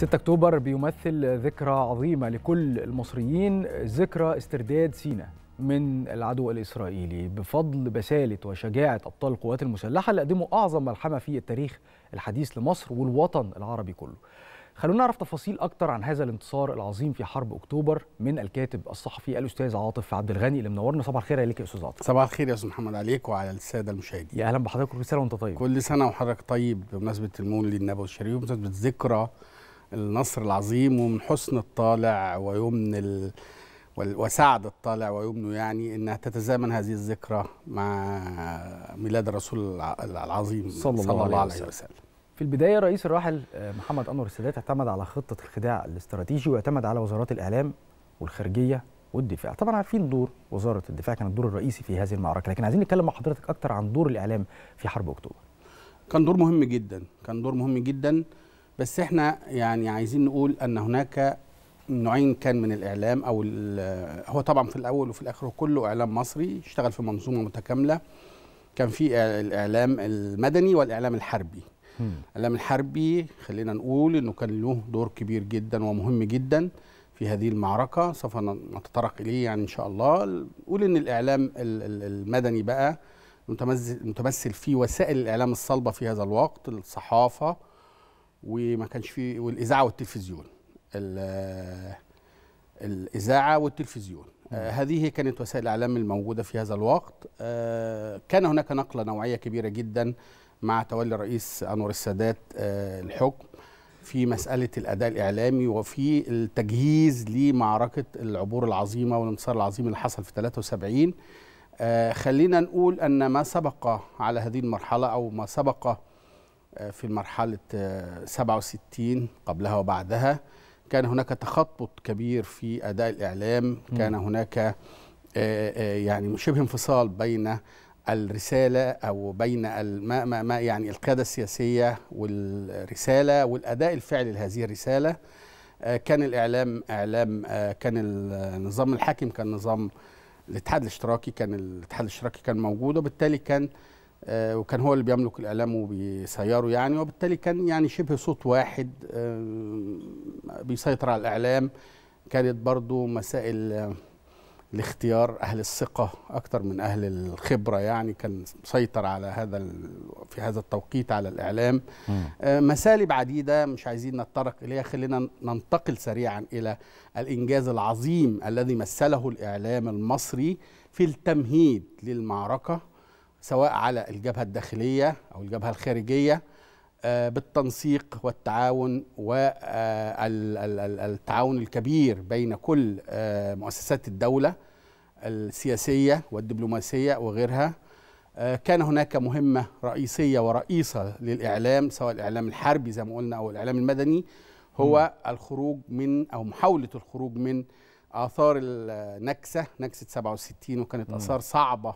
6 أكتوبر بيمثل ذكرى عظيمة لكل المصريين ذكرى استرداد سينا من العدو الإسرائيلي بفضل بسالة وشجاعة أبطال القوات المسلحة اللي قدموا أعظم ملحمة في التاريخ الحديث لمصر والوطن العربي كله خلونا نعرف تفاصيل أكتر عن هذا الانتصار العظيم في حرب أكتوبر من الكاتب الصحفي الأستاذ عاطف عبد الغني اللي منورنا صباح الخير عليك يا أستاذ عاطف صباح الخير يا أستاذ محمد عليك وعلى السادة المشاهدين يا أهلا بحضرتك كل سنة وأنت طيب كل سنة وحضرتك طيب بمناسبة المولد النبوي الشريف بمناسبة ذكرى النصر العظيم ومن حسن الطالع ويمن ال... وسعد الطالع ويمنه يعني انها تتزامن هذه الذكرى مع ميلاد الرسول العظيم صلى, الله, صلى الله عليه وسلم. وسلم. في البدايه رئيس الراحل آه، محمد انور السادات اعتمد على خطه الخداع الاستراتيجي واعتمد على وزارات الاعلام والخارجيه والدفاع طبعا عارفين دور وزاره الدفاع كان الدور الرئيسي في هذه المعركه لكن عايزين نتكلم مع حضرتك اكتر عن دور الاعلام في حرب اكتوبر كان دور مهم جدا كان دور مهم جدا بس احنا يعني عايزين نقول ان هناك نوعين كان من الاعلام او هو طبعا في الاول وفي الاخر كله اعلام مصري اشتغل في منظومه متكامله كان في الاعلام المدني والاعلام الحربي الاعلام الحربي خلينا نقول انه كان له دور كبير جدا ومهم جدا في هذه المعركه سوف نتطرق اليه يعني ان شاء الله نقول ان الاعلام المدني بقى متمثل في وسائل الاعلام الصلبه في هذا الوقت الصحافه وما كانش فيه والاذاعه والتلفزيون الاذاعه والتلفزيون آه هذه كانت وسائل الاعلام الموجوده في هذا الوقت آه كان هناك نقله نوعيه كبيره جدا مع تولي الرئيس انور السادات آه الحكم في مساله الاداء الاعلامي وفي التجهيز لمعركه العبور العظيمه والانتصار العظيم اللي حصل في 73 آه، خلينا نقول ان ما سبق على هذه المرحله او ما سبق آه، في مرحلة 67 آه، قبلها وبعدها كان هناك تخبط كبير في أداء الإعلام كان هناك آه، يعني شبه انفصال بين الرسالة أو بين ما, ما, ما يعني القيادة السياسية والرسالة والأداء الفعلي لهذه الرسالة كان الإعلام إعلام كان النظام الحاكم كان نظام الاتحاد الاشتراكي كان الاتحاد الاشتراكي كان موجود وبالتالي كان آه، وكان هو اللي بيملك الاعلام وبيسيره يعني وبالتالي كان يعني شبه صوت واحد آه، بيسيطر على الاعلام كانت برضو مسائل الاختيار آه، اهل الثقه اكثر من اهل الخبره يعني كان مسيطر على هذا في هذا التوقيت على الاعلام مسالب عديده مش عايزين نتطرق اليها خلينا ننتقل سريعا الى الانجاز العظيم الذي مثله الاعلام المصري في التمهيد للمعركه سواء على الجبهة الداخلية أو الجبهة الخارجية آه، بالتنسيق والتعاون والتعاون آه، الكبير بين كل آه، مؤسسات الدولة السياسية والدبلوماسية وغيرها كان هناك مهمة رئيسية ورئيسة للإعلام سواء الإعلام الحربي زي ما قلنا أو الإعلام المدني هو الخروج من أو محاولة الخروج من آثار النكسة نكسة 67 وكانت آثار صعبة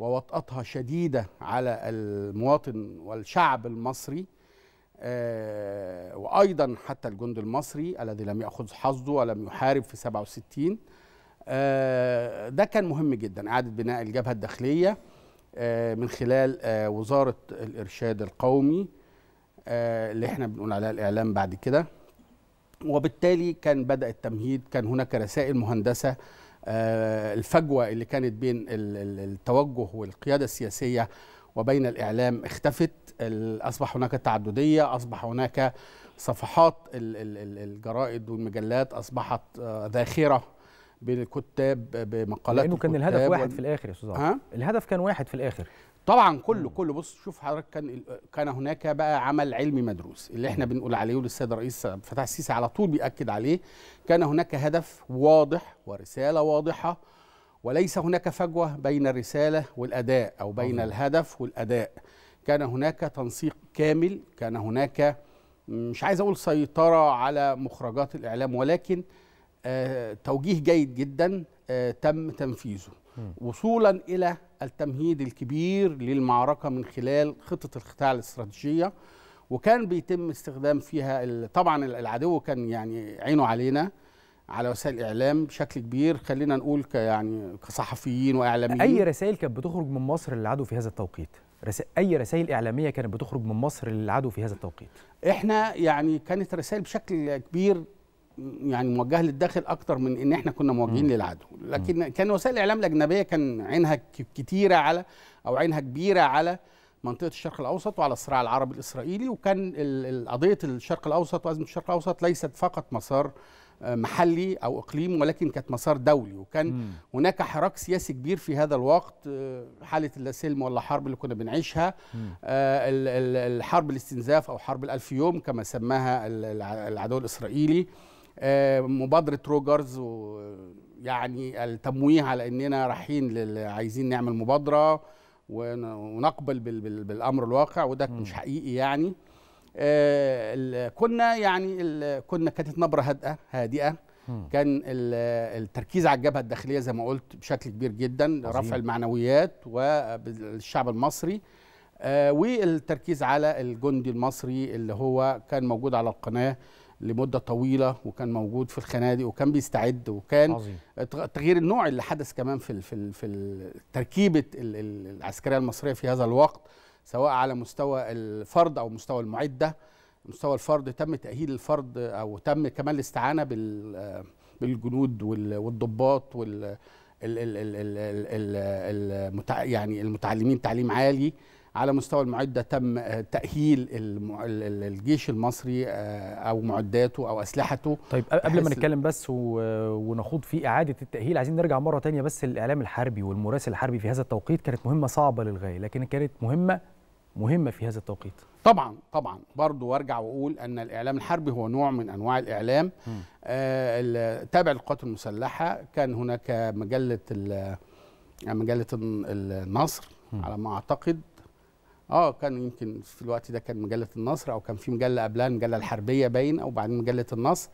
ووطأتها شديدة على المواطن والشعب المصري آه، وأيضا حتى الجند المصري الذي لم يأخذ حظه ولم يحارب في 67 آه، ده كان مهم جدا إعادة بناء الجبهة الداخلية آه، من خلال وزارة الإرشاد القومي اللي احنا بنقول عليها الإعلام بعد كده وبالتالي كان بدأ التمهيد كان هناك رسائل مهندسة آه، الفجوه اللي كانت بين التوجه والقياده السياسيه وبين الاعلام اختفت اصبح هناك تعدديه اصبح هناك صفحات الجرائد والمجلات اصبحت آه، ذاخره بين الكتاب بمقالات لانه كان الهدف واحد في الاخر يا استاذ الهدف كان واحد في الاخر طبعا كله كله بص شوف حضرتك كان كان هناك بقى عمل علمي مدروس اللي احنا بنقول عليه وللسيد الرئيس فتح السيسي على طول بيأكد عليه كان هناك هدف واضح ورساله واضحه وليس هناك فجوه بين الرساله والاداء او بين م. الهدف والاداء كان هناك تنسيق كامل كان هناك مش عايز اقول سيطره على مخرجات الاعلام ولكن آه توجيه جيد جدا آه تم تنفيذه وصولا إلى التمهيد الكبير للمعركة من خلال خطة القطاع الاستراتيجية وكان بيتم استخدام فيها طبعا العدو كان يعني عينه علينا على وسائل الاعلام بشكل كبير خلينا نقول ك يعني كصحفيين واعلاميين اي رسائل كانت بتخرج من مصر للعدو في هذا التوقيت اي رسائل اعلاميه كانت بتخرج من مصر للعدو في هذا التوقيت احنا يعني كانت رسائل بشكل كبير يعني موجهه للداخل اكتر من ان احنا كنا موجهين م. للعدو لكن م. كان وسائل الاعلام الاجنبيه كان عينها كتيره على او عينها كبيره على منطقه الشرق الاوسط وعلى الصراع العربي الاسرائيلي وكان قضيه الشرق الاوسط وازمه الشرق الاوسط ليست فقط مسار آه، محلي او اقليمي ولكن كانت مسار دولي وكان م. هناك حراك سياسي كبير في هذا الوقت آه، حاله سلم ولا حرب اللي كنا بنعيشها آه، الحرب الاستنزاف او حرب الالف يوم كما سماها العدو الاسرائيلي آه، مبادره روجرز ويعني التمويه على اننا رايحين عايزين نعمل مبادره ونقبل بالامر الواقع وده مش حقيقي يعني آه، كنا يعني كنا كانت نبره هادئه هادئه كان التركيز على الجبهه الداخليه زي ما قلت بشكل كبير جدا رفع المعنويات والشعب المصري آه، والتركيز على الجندي المصري اللي هو كان موجود على القناه لمده طويله وكان موجود في الخنادق وكان بيستعد وكان عظيم. تغيير النوع اللي حدث كمان في في في تركيبه العسكريه المصريه في هذا الوقت سواء على مستوى الفرد او مستوى المعده مستوى الفرد تم تاهيل الفرد او تم كمان الاستعانه بالجنود والضباط وال يعني المتعلمين تعليم عالي على مستوى المعدة تم آه، تأهيل الجيش المصري آه، أو معداته أو أسلحته طيب قبل ما نتكلم بس ونخوض في إعادة التأهيل عايزين نرجع مرة تانية بس الإعلام الحربي والمراسل الحربي في هذا التوقيت كانت مهمة صعبة للغاية لكن كانت مهمة مهمة في هذا التوقيت طبعا طبعا برضو وارجع واقول ان الاعلام الحربي هو نوع من انواع الاعلام آه تابع للقوات المسلحه كان هناك مجله مجله النصر على ما اعتقد اه كان يمكن في الوقت ده كان مجله النصر او كان في مجله قبلها المجله الحربيه باين او بعدين مجله النصر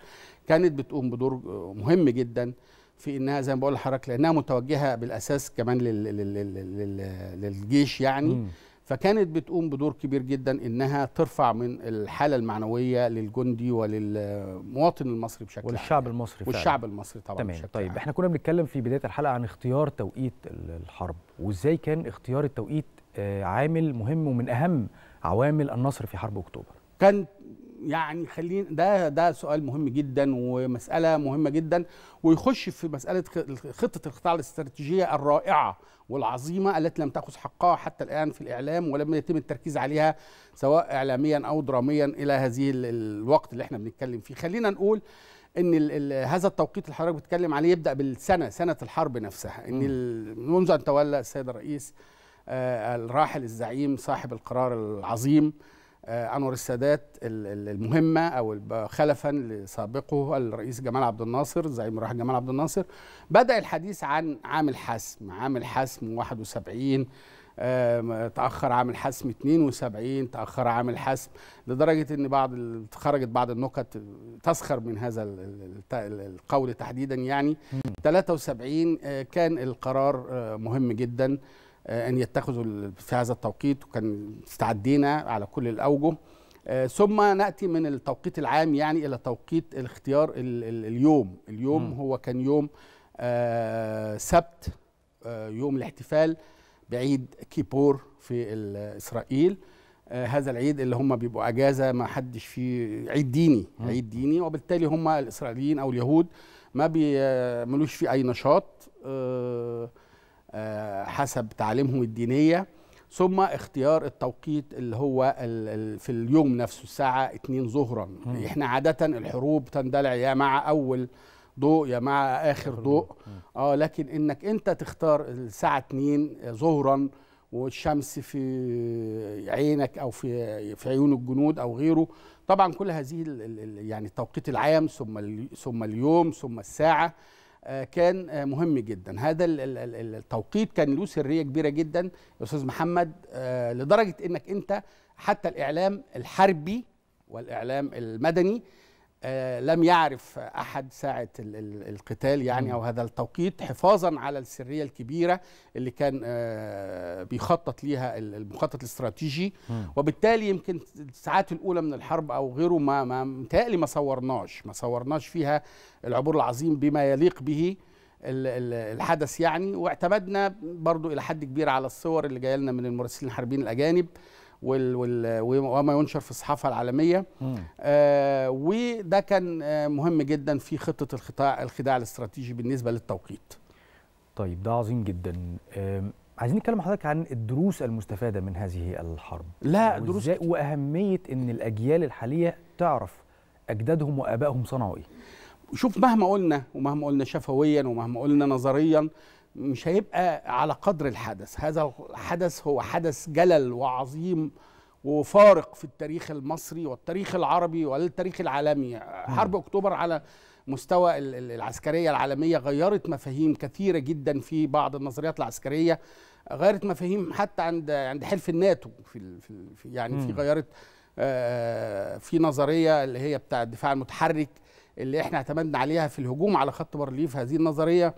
كانت بتقوم بدور مهم جدا في انها زي ما بقول لحضرتك لانها متوجهه بالاساس كمان للجيش يعني م. فكانت بتقوم بدور كبير جدا انها ترفع من الحاله المعنويه للجندي وللمواطن المصري بشكل وللشعب عام. المصري فعلا. والشعب المصري طبعا تمام بشكل طيب عام. احنا كنا بنتكلم في بدايه الحلقه عن اختيار توقيت الحرب وازاي كان اختيار التوقيت آه، عامل مهم ومن اهم عوامل النصر في حرب اكتوبر كان يعني خلينا ده ده سؤال مهم جدا ومساله مهمه جدا ويخش في مساله خطه القطاع الاستراتيجيه الرائعه والعظيمه التي لم تاخذ حقها حتى الان في الاعلام ولم يتم التركيز عليها سواء اعلاميا او دراميا الى هذه الوقت اللي احنا بنتكلم فيه خلينا نقول ان الـ الـ هذا التوقيت اللي حضرتك بتتكلم عليه يبدا بالسنه سنه الحرب نفسها ان منذ ان تولى السيد الرئيس آه الراحل الزعيم صاحب القرار العظيم آه، انور السادات المهمه او خلفا لسابقه الرئيس جمال عبد الناصر زعيم الراحل جمال عبد الناصر بدا الحديث عن عام الحسم عام الحسم 71 تاخر عام الحسم 72 تاخر عام الحسم لدرجه ان بعض خرجت بعض النكت تسخر من هذا القول تحديدا يعني 73 آه، كان القرار آه، مهم جدا آه، ان يتخذوا في هذا التوقيت وكان استعدينا على كل الاوجه آه، ثم ناتي من التوقيت العام يعني الى توقيت الاختيار اليوم اليوم م. هو كان يوم آه، سبت يوم الاحتفال بعيد كيبور في اسرائيل هذا العيد اللي هم بيبقوا اجازه ما حدش فيه عيد ديني م. عيد ديني وبالتالي هم الاسرائيليين او اليهود ما بيعملوش فيه اي نشاط أه آه، حسب تعاليمهم الدينية ثم اختيار التوقيت اللي هو في اليوم نفسه الساعة 2 ظهرا احنا عادة الحروب تندلع يا مع أول ضوء يا مع آخر ضوء آه لكن إنك أنت تختار الساعة 2 ظهرا والشمس في عينك او في في عيون الجنود او غيره طبعا كل هذه يعني التوقيت العام ثم ثم اليوم ثم الساعه كان مهم جدا هذا التوقيت كان له سريه كبيره جدا يا استاذ محمد آه، لدرجه انك انت حتى الاعلام الحربي والاعلام المدني آه، لم يعرف احد ساعه القتال يعني او هذا التوقيت حفاظا على السريه الكبيره اللي كان آه، بيخطط ليها المخطط الاستراتيجي وبالتالي يمكن الساعات الاولى من الحرب او غيره ما ما متهيألي ما صورناش ما صورناش فيها العبور العظيم بما يليق به الحدث يعني واعتمدنا برضو الى حد كبير على الصور اللي جايه لنا من المراسلين الحربيين الاجانب وال وال وما ينشر في الصحافه العالميه آه وده كان آه مهم جدا في خطه الخداع الخداع الاستراتيجي بالنسبه للتوقيت طيب ده عظيم جدا آه عايزين نتكلم حضرتك عن الدروس المستفاده من هذه الحرب لا دروس واهميه ان الاجيال الحاليه تعرف اجدادهم وابائهم صنعوا ايه شوف مهما قلنا ومهما قلنا شفويا ومهما قلنا نظريا مش هيبقى على قدر الحدث هذا الحدث هو حدث جلل وعظيم وفارق في التاريخ المصري والتاريخ العربي والتاريخ العالمي حرب أكتوبر على مستوى العسكرية العالمية غيرت مفاهيم كثيرة جدا في بعض النظريات العسكرية غيرت مفاهيم حتى عند عند حلف الناتو في, في يعني في غيرت آه، في نظرية اللي هي بتاع الدفاع المتحرك اللي احنا اعتمدنا عليها في الهجوم على خط بارليف هذه النظرية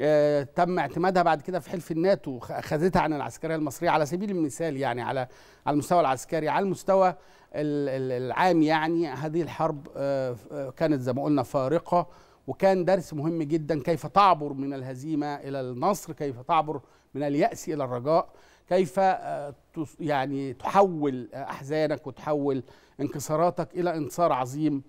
آه، تم اعتمادها بعد كده في حلف الناتو اخذتها عن العسكريه المصريه على سبيل المثال يعني على على المستوى العسكري على المستوى العام يعني هذه الحرب آه، كانت زي ما قلنا فارقه وكان درس مهم جدا كيف تعبر من الهزيمه الى النصر كيف تعبر من الياس الى الرجاء كيف آه، يعني تحول احزانك وتحول انكساراتك الى انتصار عظيم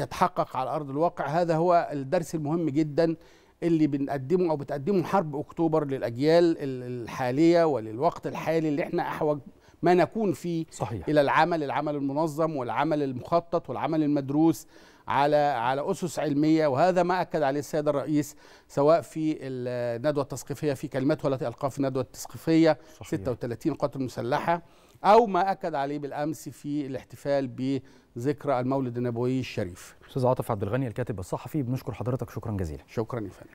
يتحقق على ارض الواقع هذا هو الدرس المهم جدا اللي بنقدمه او بتقدمه حرب اكتوبر للاجيال الحاليه وللوقت الحالي اللي احنا احوج ما نكون فيه صحيح. الى العمل العمل المنظم والعمل المخطط والعمل المدروس على على اسس علميه وهذا ما اكد عليه السيد الرئيس سواء في الندوه التثقيفيه في كلمته التي القاها في الندوه التثقيفيه 36 قتل مسلحه او ما اكد عليه بالامس في الاحتفال بذكرى المولد النبوي الشريف. استاذ عاطف عبد الغني الكاتب الصحفي بنشكر حضرتك شكرا جزيلا. شكرا يا فندم.